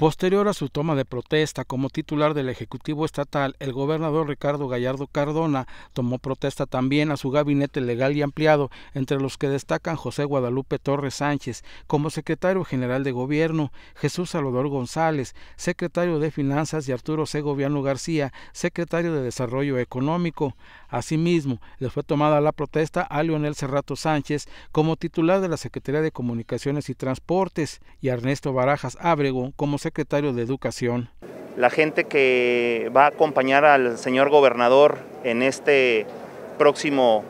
Posterior a su toma de protesta como titular del Ejecutivo Estatal, el gobernador Ricardo Gallardo Cardona tomó protesta también a su gabinete legal y ampliado, entre los que destacan José Guadalupe Torres Sánchez como secretario general de gobierno, Jesús Salvador González, secretario de Finanzas y Arturo Segoviano García, secretario de Desarrollo Económico. Asimismo, le fue tomada la protesta a Leonel Serrato Sánchez como titular de la Secretaría de Comunicaciones y Transportes y Ernesto Barajas Abrego como secretario secretario de Educación. La gente que va a acompañar al señor gobernador en este próximo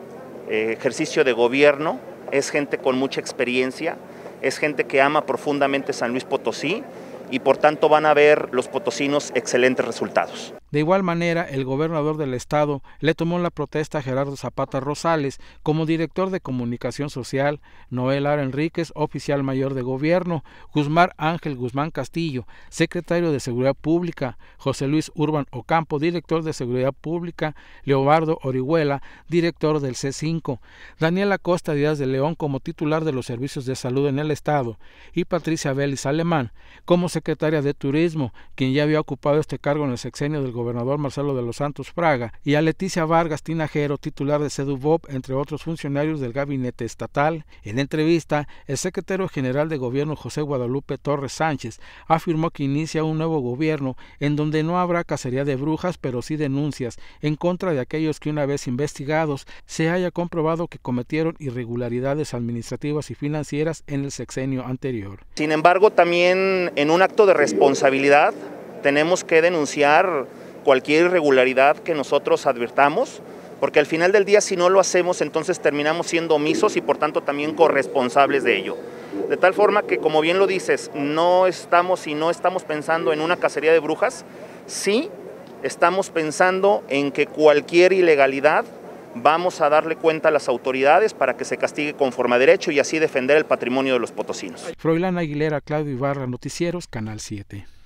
eh, ejercicio de gobierno es gente con mucha experiencia, es gente que ama profundamente San Luis Potosí y por tanto van a ver los potosinos excelentes resultados. De igual manera, el gobernador del estado le tomó la protesta a Gerardo Zapata Rosales como director de comunicación social, Noel Ara Enríquez, oficial mayor de gobierno, Guzmán Ángel Guzmán Castillo, secretario de Seguridad Pública, José Luis Urban Ocampo, director de Seguridad Pública, Leobardo Orihuela, director del C5, Daniela Costa Díaz de León como titular de los servicios de salud en el estado y Patricia Vélez Alemán como secretaria de Turismo, quien ya había ocupado este cargo en el sexenio del gobierno gobernador Marcelo de los Santos Fraga, y a Leticia Vargas Tinajero, titular de CEDUVOP, entre otros funcionarios del gabinete estatal. En entrevista, el secretario general de gobierno José Guadalupe Torres Sánchez afirmó que inicia un nuevo gobierno en donde no habrá cacería de brujas, pero sí denuncias en contra de aquellos que una vez investigados se haya comprobado que cometieron irregularidades administrativas y financieras en el sexenio anterior. Sin embargo, también en un acto de responsabilidad tenemos que denunciar cualquier irregularidad que nosotros advirtamos, porque al final del día si no lo hacemos entonces terminamos siendo omisos y por tanto también corresponsables de ello. De tal forma que como bien lo dices, no estamos y no estamos pensando en una cacería de brujas, sí estamos pensando en que cualquier ilegalidad vamos a darle cuenta a las autoridades para que se castigue con forma de derecho y así defender el patrimonio de los potosinos. Froilán Aguilera, Claudio Ibarra, Noticieros, Canal 7.